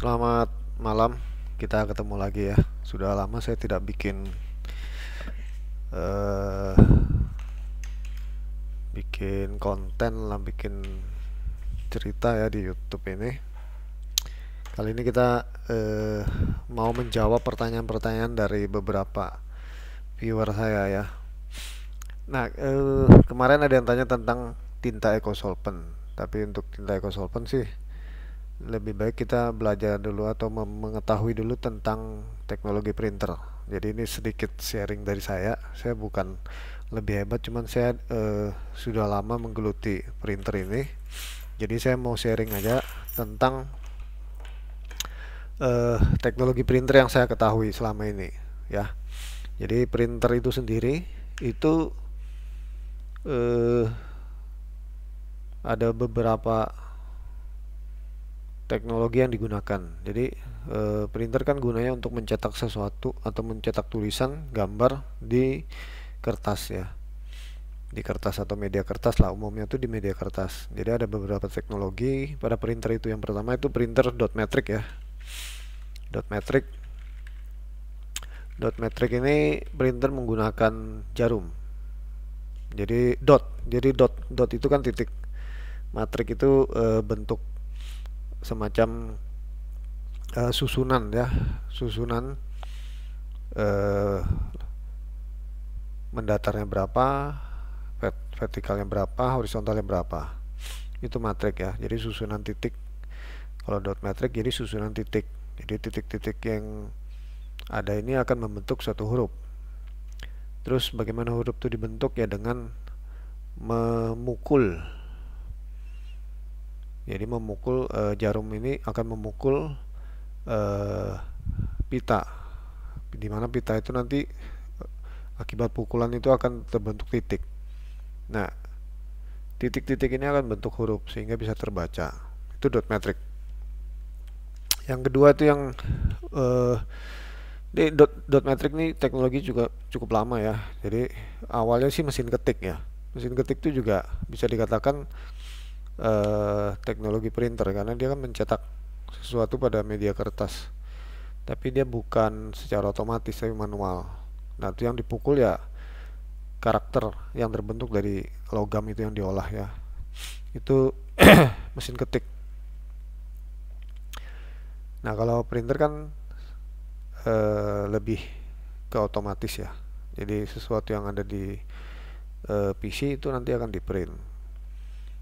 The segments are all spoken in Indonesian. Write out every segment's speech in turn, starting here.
Selamat malam, kita ketemu lagi ya. Sudah lama saya tidak bikin uh, bikin konten lah, bikin cerita ya di YouTube ini. Kali ini kita uh, mau menjawab pertanyaan-pertanyaan dari beberapa viewer saya ya. Nah, uh, kemarin ada yang tanya tentang tinta ekosolven, tapi untuk tinta ekosolven sih lebih baik kita belajar dulu atau mengetahui dulu tentang teknologi printer. Jadi ini sedikit sharing dari saya. Saya bukan lebih hebat, cuman saya eh, sudah lama menggeluti printer ini. Jadi saya mau sharing aja tentang eh, teknologi printer yang saya ketahui selama ini, ya. Jadi printer itu sendiri itu eh, ada beberapa teknologi yang digunakan. Jadi e, printer kan gunanya untuk mencetak sesuatu atau mencetak tulisan, gambar di kertas ya. Di kertas atau media kertas lah umumnya itu di media kertas. Jadi ada beberapa teknologi pada printer itu. Yang pertama itu printer dot metric ya. Dot metric. Dot metric ini printer menggunakan jarum. Jadi dot. Jadi dot dot itu kan titik. Matrik itu e, bentuk semacam uh, susunan ya susunan uh, mendatarnya berapa vertikalnya berapa horizontalnya berapa itu matrik ya jadi susunan titik kalau dot matrix jadi susunan titik jadi titik-titik yang ada ini akan membentuk suatu huruf terus bagaimana huruf itu dibentuk ya dengan memukul jadi memukul e, jarum ini akan memukul e, pita dimana pita itu nanti eh, akibat pukulan itu akan terbentuk titik nah titik-titik ini akan bentuk huruf sehingga bisa terbaca itu dot metric. yang kedua itu yang uh, di dot, dot metric ini teknologi juga cukup lama ya jadi awalnya sih mesin ketik ya mesin ketik itu juga bisa dikatakan uh, teknologi printer karena dia kan mencetak sesuatu pada media kertas tapi dia bukan secara otomatis tapi manual nah itu yang dipukul ya karakter yang terbentuk dari logam itu yang diolah ya itu mesin ketik nah kalau printer kan e, lebih ke otomatis ya jadi sesuatu yang ada di e, eh, PC itu nanti akan di print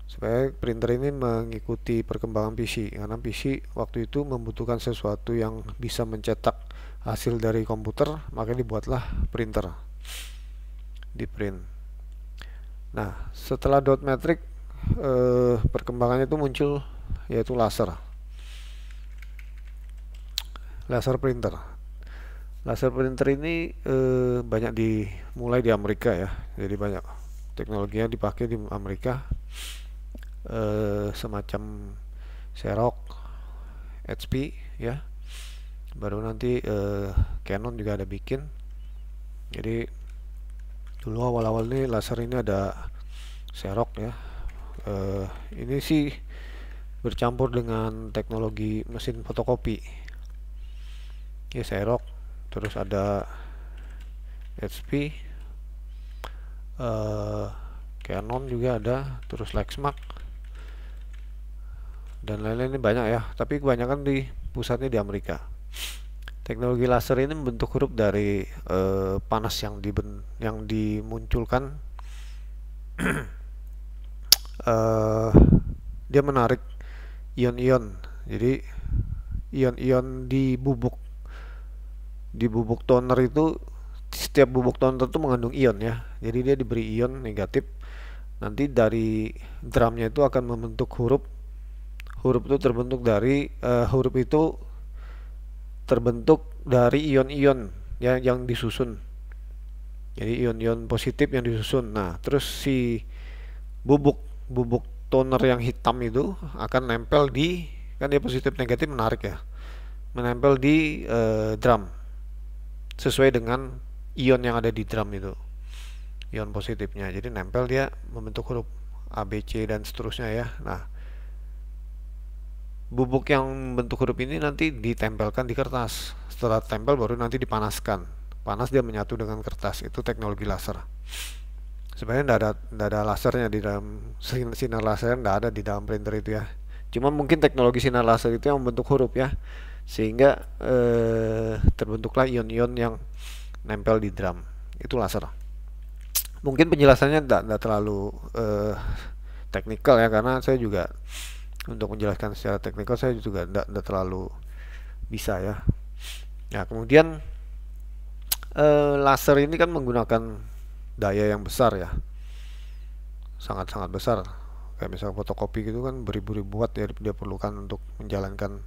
supaya printer ini mengikuti perkembangan PC karena PC waktu itu membutuhkan sesuatu yang bisa mencetak hasil dari komputer maka dibuatlah printer di print nah setelah dot matrix eh, perkembangannya itu muncul yaitu laser laser printer laser printer ini eh, banyak dimulai di Amerika ya jadi banyak teknologinya dipakai di Amerika uh, semacam Serok HP ya. Baru nanti uh, Canon juga ada bikin. Jadi dulu awal-awal ini laser ini ada Serok ya. uh, ini sih bercampur dengan teknologi mesin fotokopi. Ya Serok terus ada HP, uh, Canon juga ada, terus Lexmark dan lain-lain ini banyak ya tapi kebanyakan di pusatnya di Amerika teknologi laser ini membentuk huruf dari e, panas yang di yang dimunculkan e, dia menarik ion-ion jadi ion-ion di bubuk di bubuk toner itu setiap bubuk toner itu mengandung ion ya jadi dia diberi ion negatif nanti dari drumnya itu akan membentuk huruf huruf itu terbentuk dari uh, huruf itu terbentuk dari ion-ion yang yang disusun jadi ion-ion positif yang disusun nah terus si bubuk bubuk toner yang hitam itu akan nempel di kan dia positif negatif menarik ya menempel di uh, drum sesuai dengan ion yang ada di drum itu ion positifnya jadi nempel dia membentuk huruf ABC dan seterusnya ya nah bubuk yang bentuk huruf ini nanti ditempelkan di kertas setelah tempel baru nanti dipanaskan panas dia menyatu dengan kertas itu teknologi laser sebenarnya tidak ada tidak ada lasernya di dalam sinar laser tidak ada di dalam printer itu ya cuma mungkin teknologi sinar laser itu yang membentuk huruf ya sehingga eh, terbentuklah ion-ion yang nempel di drum itu laser mungkin penjelasannya tidak terlalu eh, teknikal ya karena saya juga untuk menjelaskan secara teknikal saya juga tidak terlalu bisa ya nah kemudian eh, laser ini kan menggunakan daya yang besar ya sangat-sangat besar kayak misalnya fotokopi gitu kan beribu-ribu watt ya dia perlukan untuk menjalankan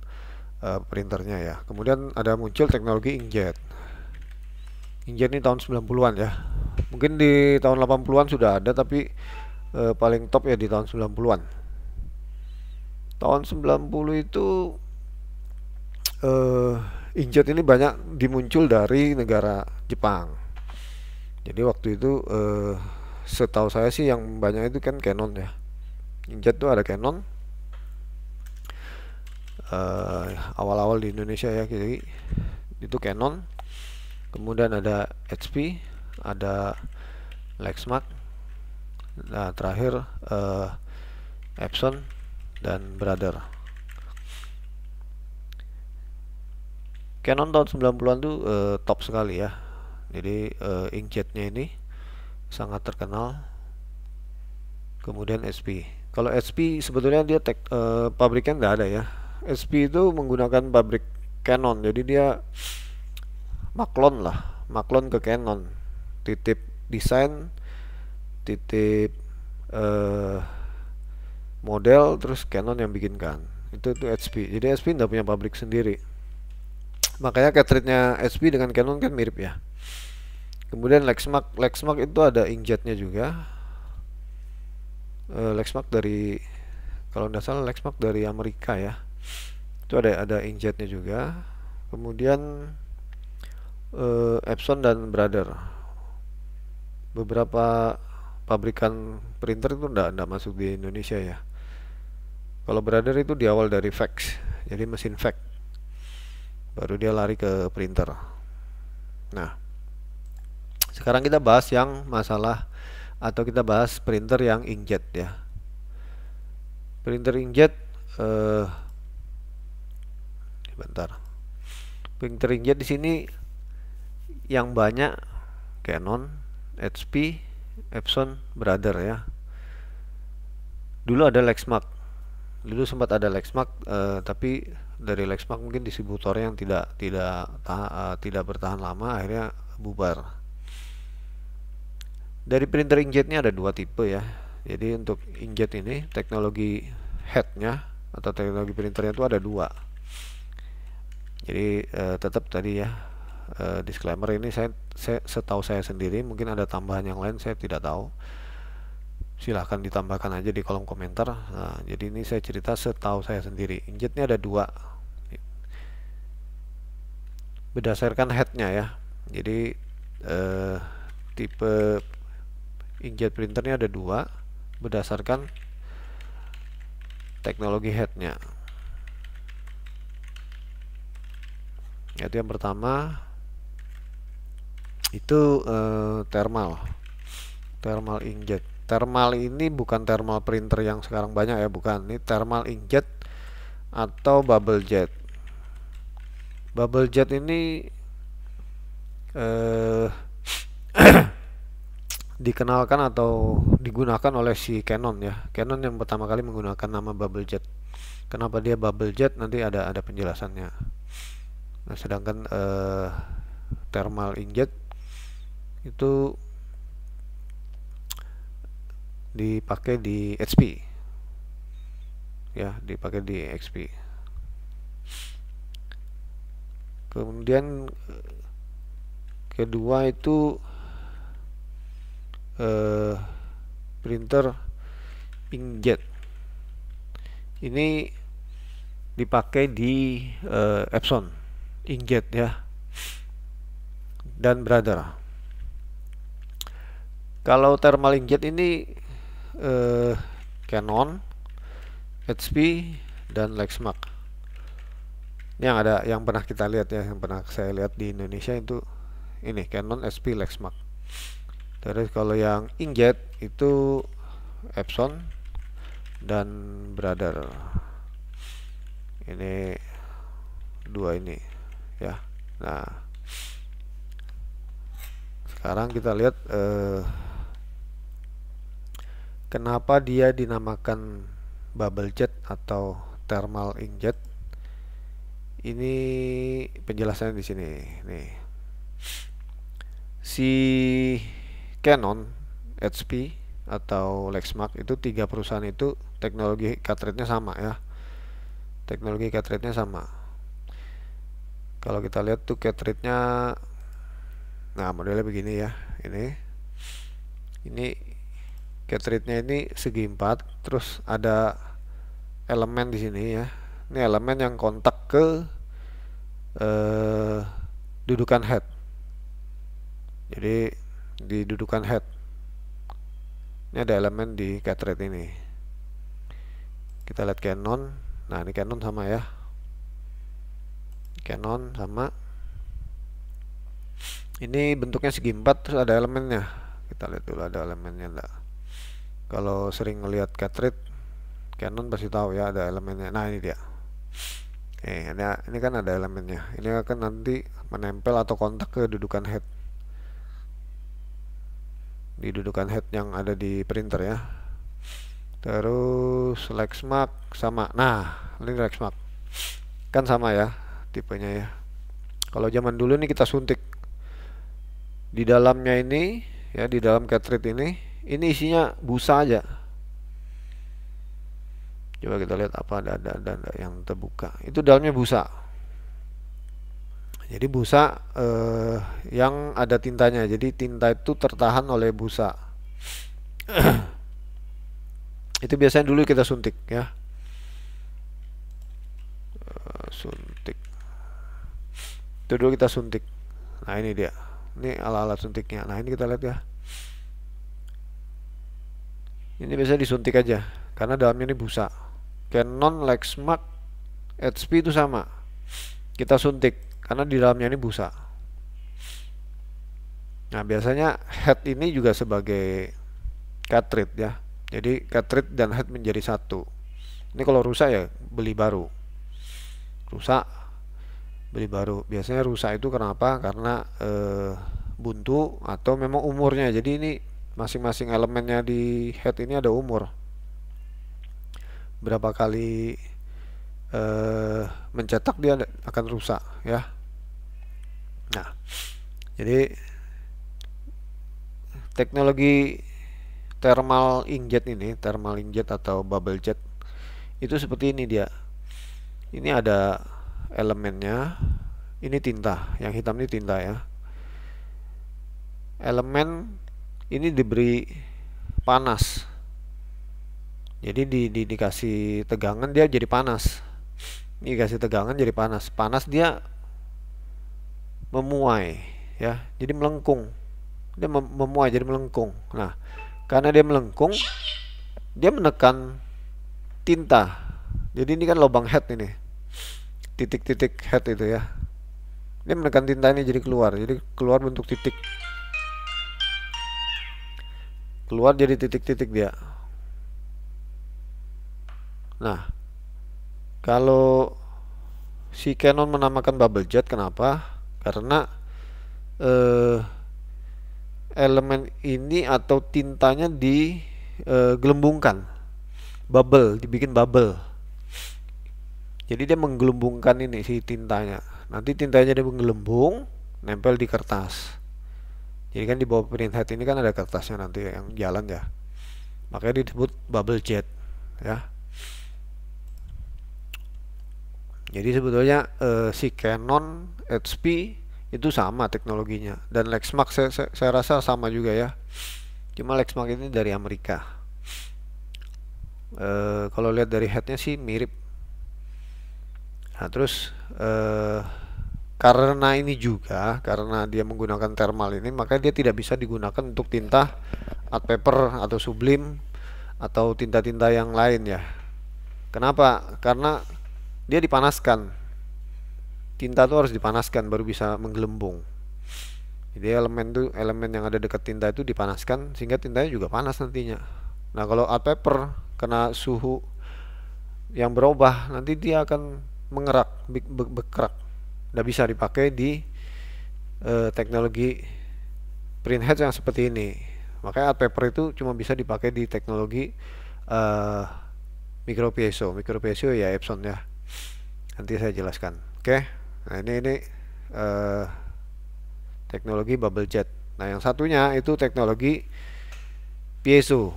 eh, printernya ya kemudian ada muncul teknologi inkjet inkjet ini tahun 90-an ya mungkin di tahun 80-an sudah ada tapi eh, paling top ya di tahun 90-an tahun 90 itu uh, eh, injet ini banyak dimuncul dari negara Jepang jadi waktu itu uh, setahu saya sih yang banyak itu kan Canon ya Injet itu ada Canon eh, awal-awal uh, di Indonesia ya jadi itu Canon kemudian ada HP ada Lexmark nah terakhir uh, Epson dan Brother. Canon tahun 90-an itu e, top sekali ya. Jadi e, inkjetnya ini sangat terkenal. Kemudian SP. Kalau SP sebetulnya dia tek, e, pabriknya nggak ada ya. SP itu menggunakan pabrik Canon. Jadi dia maklon lah, maklon ke Canon. Titip desain, titip eh model terus Canon yang bikinkan itu itu HP jadi HP tidak punya pabrik sendiri makanya cartridge-nya HP dengan Canon kan mirip ya kemudian Lexmark Lexmark itu ada inkjetnya juga eh, Lexmark dari kalau tidak salah Lexmark dari Amerika ya itu ada ada inkjetnya juga kemudian eh, Epson dan Brother beberapa pabrikan printer itu tidak masuk di Indonesia ya kalau brother itu di awal dari fax jadi mesin fax baru dia lari ke printer nah sekarang kita bahas yang masalah atau kita bahas printer yang inkjet ya printer inkjet eh, bentar printer inkjet di sini yang banyak Canon, HP, Epson, Brother ya dulu ada Lexmark dulu sempat ada Lexmark uh, tapi dari Lexmark mungkin distributor yang tidak tidak ta, uh, tidak bertahan lama akhirnya bubar dari printer inkjetnya ada dua tipe ya jadi untuk inkjet ini teknologi headnya atau teknologi printernya itu ada dua jadi uh, tetap tadi ya uh, disclaimer ini saya, saya setahu saya sendiri mungkin ada tambahan yang lain saya tidak tahu silahkan ditambahkan aja di kolom komentar nah, jadi ini saya cerita setahu saya sendiri injetnya ada dua berdasarkan headnya ya jadi eh, tipe injet printernya ada dua berdasarkan teknologi headnya yaitu yang pertama itu eh, thermal thermal injet thermal ini bukan thermal printer yang sekarang banyak ya bukan ini thermal inkjet atau bubble jet bubble jet ini eh, dikenalkan atau digunakan oleh si Canon ya Canon yang pertama kali menggunakan nama bubble jet kenapa dia bubble jet nanti ada ada penjelasannya nah sedangkan eh, thermal inkjet itu dipakai di HP ya dipakai di XP kemudian kedua itu eh, printer inkjet ini dipakai di eh, Epson inkjet ya dan brother kalau thermal inkjet ini eh, Canon, HP dan Lexmark. Ini yang ada yang pernah kita lihat ya, yang pernah saya lihat di Indonesia itu ini Canon, HP, Lexmark. Terus kalau yang inkjet itu Epson dan Brother. Ini dua ini ya. Nah, sekarang kita lihat eh, Kenapa dia dinamakan bubble jet atau thermal inkjet? Ini penjelasannya di sini. Nih. Si Canon, HP atau Lexmark itu tiga perusahaan itu teknologi cartridge-nya sama ya. Teknologi cartridge-nya sama. Kalau kita lihat tuh cartridge-nya nah modelnya begini ya. Ini ini cat rate-nya ini segi empat terus ada elemen di sini ya ini elemen yang kontak ke eh, dudukan head jadi di dudukan head ini ada elemen di cat rate ini kita lihat canon nah ini canon sama ya canon sama ini bentuknya segi empat terus ada elemennya kita lihat dulu ada elemennya enggak kalau sering ngelihat cartridge Canon pasti tahu ya ada elemennya nah ini dia eh ini, ini kan ada elemennya ini akan nanti menempel atau kontak ke dudukan head di dudukan head yang ada di printer ya terus Lexmark sama nah ini Lexmark. kan sama ya tipenya ya kalau zaman dulu ini kita suntik di dalamnya ini ya di dalam cartridge ini ini isinya busa aja coba kita lihat apa ada ada ada, ada yang terbuka itu dalamnya busa jadi busa eh, yang ada tintanya jadi tinta itu tertahan oleh busa itu biasanya dulu kita suntik ya eh, suntik itu dulu kita suntik nah ini dia ini alat ala suntiknya nah ini kita lihat ya ini biasanya disuntik aja karena dalamnya ini busa Canon Lexmark HP itu sama kita suntik karena di dalamnya ini busa nah biasanya head ini juga sebagai cartridge ya jadi cartridge dan head menjadi satu ini kalau rusak ya beli baru rusak beli baru biasanya rusak itu kenapa karena eh, buntu atau memang umurnya jadi ini masing-masing elemennya di head ini ada umur berapa kali eh, mencetak dia akan rusak ya nah jadi teknologi thermal inkjet ini thermal inkjet atau bubble jet itu seperti ini dia ini ada elemennya ini tinta yang hitam ini tinta ya elemen ini diberi panas jadi di, di, dikasih tegangan dia jadi panas ini dikasih tegangan jadi panas panas dia memuai ya jadi melengkung dia memuai jadi melengkung nah karena dia melengkung dia menekan tinta jadi ini kan lubang head ini titik-titik head itu ya dia menekan tinta ini jadi keluar jadi keluar bentuk titik keluar jadi titik-titik dia nah kalau si Canon menamakan bubble jet kenapa karena eh, elemen ini atau tintanya digelembungkan eh, bubble dibikin bubble jadi dia menggelembungkan ini si tintanya nanti tintanya dia menggelembung nempel di kertas jadi kan di bawah printhead ini kan ada kertasnya nanti yang jalan ya makanya disebut bubble jet ya jadi sebetulnya eh, si Canon HP itu sama teknologinya dan Lexmark saya, saya, saya rasa sama juga ya cuma Lexmark ini dari Amerika eh, kalau lihat dari headnya sih mirip nah terus eh, karena ini juga karena dia menggunakan thermal ini maka dia tidak bisa digunakan untuk tinta art paper atau sublim atau tinta-tinta yang lain ya kenapa karena dia dipanaskan tinta itu harus dipanaskan baru bisa menggelembung jadi elemen itu elemen yang ada dekat tinta itu dipanaskan sehingga tintanya juga panas nantinya nah kalau art paper kena suhu yang berubah nanti dia akan mengerak bekerak udah bisa dipakai di e, teknologi printhead yang seperti ini makanya art paper itu cuma bisa dipakai di teknologi e, eh, micro piezo micro piezo ya Epson ya nanti saya jelaskan oke okay? nah ini ini e, teknologi bubble jet nah yang satunya itu teknologi piezo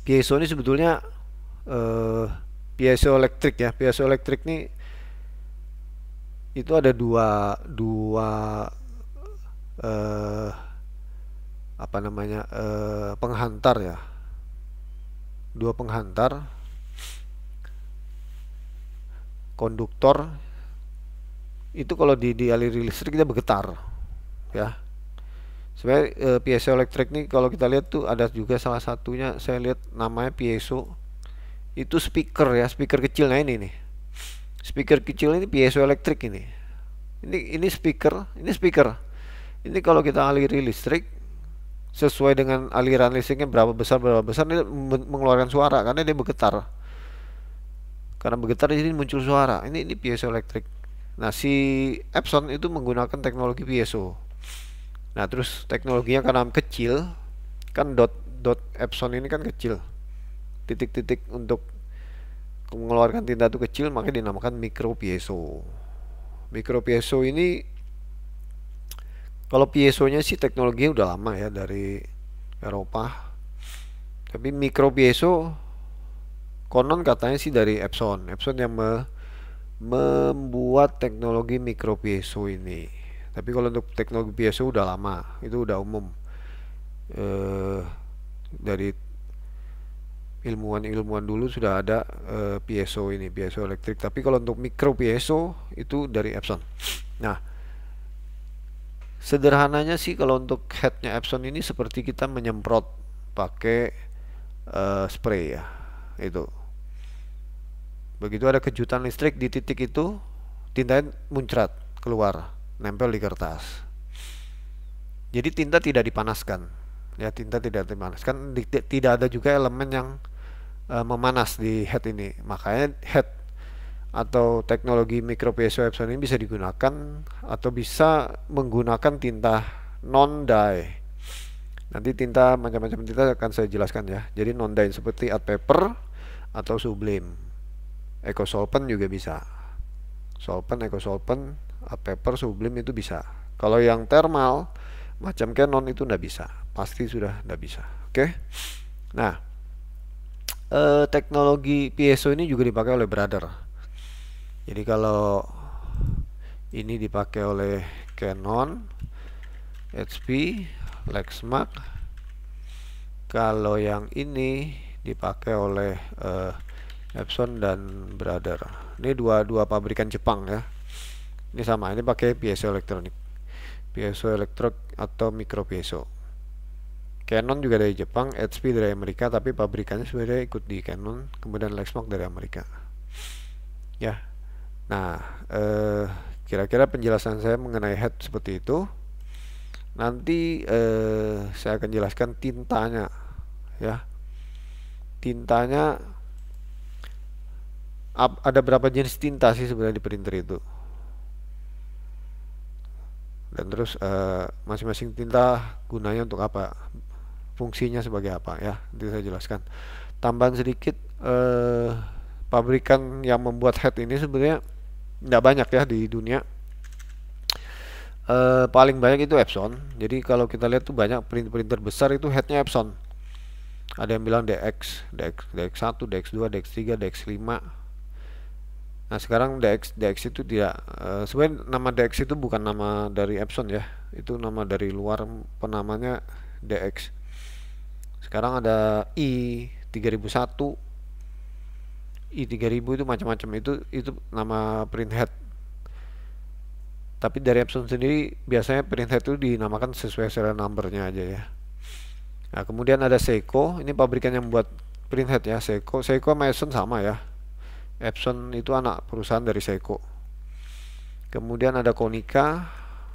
piezo ini sebetulnya e, elektrik ya piezo elektrik ini itu ada dua dua eh, apa namanya eh, penghantar ya dua penghantar konduktor itu kalau di dialiri listrik dia bergetar ya sebenarnya eh, piezo elektrik nih kalau kita lihat tuh ada juga salah satunya saya lihat namanya piezo itu speaker ya speaker kecil nah ini nih speaker kecil ini piezoelektrik ini ini ini speaker ini speaker ini kalau kita aliri listrik sesuai dengan aliran listriknya berapa besar berapa besar ini mengeluarkan suara karena dia bergetar karena bergetar jadi muncul suara ini ini piezoelektrik nah si Epson itu menggunakan teknologi piezo nah terus teknologinya karena kecil kan dot dot Epson ini kan kecil titik-titik untuk mengeluarkan tinta itu kecil makanya dinamakan mikro piezo. Mikro piezo ini kalau piezonya sih teknologinya udah lama ya dari Eropa. Tapi mikro piezo konon katanya sih dari Epson. Epson yang me membuat teknologi mikro piezo ini. Tapi kalau untuk teknologi piezo udah lama, itu udah umum. Eh dari ilmuwan-ilmuwan dulu sudah ada uh, eh, piezo ini piezo elektrik tapi kalau untuk mikro piezo itu dari Epson nah sederhananya sih kalau untuk headnya Epson ini seperti kita menyemprot pakai uh, spray ya itu begitu ada kejutan listrik di titik itu tintanya muncrat keluar nempel di kertas jadi tinta tidak dipanaskan ya tinta tidak dipanaskan tidak ada juga elemen yang uh, memanas di head ini makanya head atau teknologi micropiezo epson ini bisa digunakan atau bisa menggunakan tinta non dye nanti tinta macam-macam tinta akan saya jelaskan ya jadi non dye seperti art paper atau sublim eco solvent juga bisa solvent eco solvent art paper sublim itu bisa kalau yang thermal macam Canon itu ndak bisa pasti sudah ndak bisa oke okay? nah eh, teknologi piezo ini juga dipakai oleh Brother. Jadi kalau ini dipakai oleh Canon, HP, Lexmark. Kalau yang ini dipakai oleh eh, Epson dan Brother. Ini dua-dua pabrikan Jepang ya. Ini sama, ini pakai piezo elektronik. Piezo elektrik atau micro piezo. Canon juga dari Jepang, HP dari Amerika, tapi pabrikannya sebenarnya ikut di Canon, kemudian Lexmark dari Amerika. Ya, nah eh, kira-kira penjelasan saya mengenai head seperti itu. Nanti eh, saya akan jelaskan tintanya, ya. Tintanya ada berapa jenis tinta sih sebenarnya di printer itu? Dan terus eh, masing-masing tinta gunanya untuk apa? fungsinya sebagai apa ya nanti saya jelaskan tambahan sedikit eh, pabrikan yang membuat head ini sebenarnya nggak banyak ya di dunia eh, paling banyak itu Epson jadi kalau kita lihat tuh banyak printer-printer besar itu headnya Epson ada yang bilang DX, DX, DX1, DX2, DX3, DX5 Nah sekarang DX DX itu tidak uh, sebenarnya nama DX itu bukan nama dari Epson ya, itu nama dari luar penamanya DX sekarang ada i 3001 i 3000 itu macam-macam itu itu nama printhead tapi dari Epson sendiri biasanya printhead itu dinamakan sesuai serial numbernya aja ya nah kemudian ada Seiko ini pabrikan yang membuat printhead ya Seiko Seiko sama Epson sama ya Epson itu anak perusahaan dari Seiko kemudian ada Konica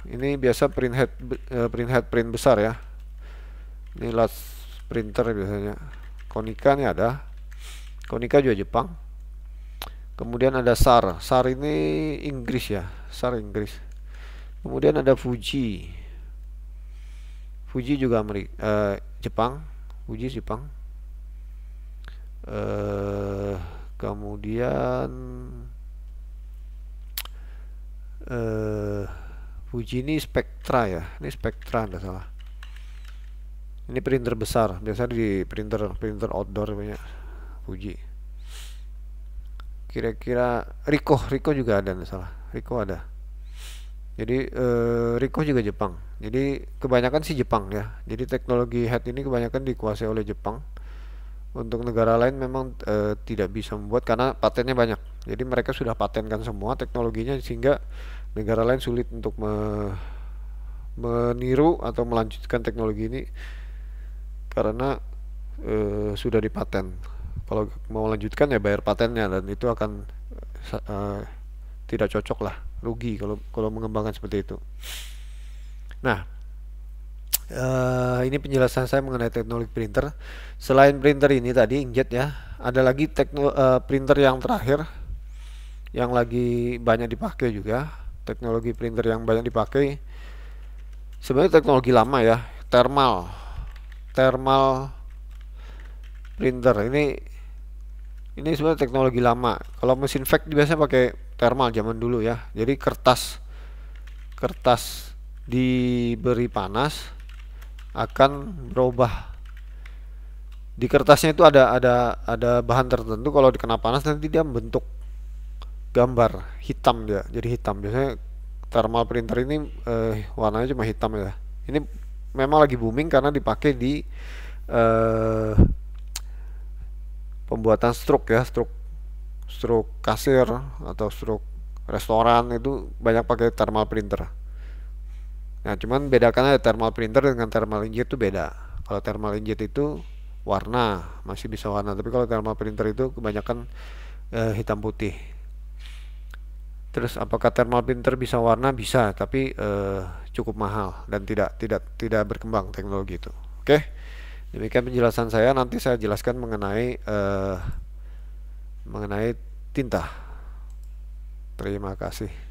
ini biasa printhead eh, printhead print besar ya ini last printer biasanya Konica ini ada Konica juga Jepang kemudian ada SAR SAR ini Inggris ya SAR Inggris kemudian ada Fuji Fuji juga Amerika, eh, Jepang Fuji Jepang eh, kemudian eh, Fuji ini Spectra ya ini Spectra tidak salah ini printer besar biasanya di printer printer outdoor banyak Fuji kira-kira Rico Rico juga ada nggak salah ada jadi eh, Rico juga Jepang jadi kebanyakan sih Jepang ya jadi teknologi head ini kebanyakan dikuasai oleh Jepang untuk negara lain memang e, tidak bisa membuat karena patennya banyak jadi mereka sudah patenkan semua teknologinya sehingga negara lain sulit untuk me meniru atau melanjutkan teknologi ini karena e, sudah dipaten kalau mau lanjutkan ya bayar patennya dan itu akan e, tidak cocok lah rugi kalau kalau mengembangkan seperti itu nah e, ini penjelasan saya mengenai teknologi printer. Selain printer ini tadi inkjet ya, ada lagi tekno, e, printer yang terakhir yang lagi banyak dipakai juga. Teknologi printer yang banyak dipakai sebenarnya teknologi lama ya, thermal thermal printer ini ini sebenarnya teknologi lama kalau mesin fax biasanya pakai thermal zaman dulu ya jadi kertas kertas diberi panas akan berubah di kertasnya itu ada ada ada bahan tertentu kalau dikena panas nanti dia membentuk gambar hitam ya. jadi hitam biasanya thermal printer ini eh, warnanya cuma hitam ya ini memang lagi booming karena dipakai di uh, pembuatan stroke ya stroke stroke kasir atau stroke restoran itu banyak pakai thermal printer nah cuman bedakan ada thermal printer dengan thermal inkjet itu beda kalau thermal inkjet itu warna masih bisa warna tapi kalau thermal printer itu kebanyakan uh, hitam putih Terus apakah thermal printer bisa warna? Bisa, tapi uh, cukup mahal dan tidak tidak tidak berkembang teknologi itu. Oke. Demikian penjelasan saya. Nanti saya jelaskan mengenai uh, mengenai tinta. Terima kasih.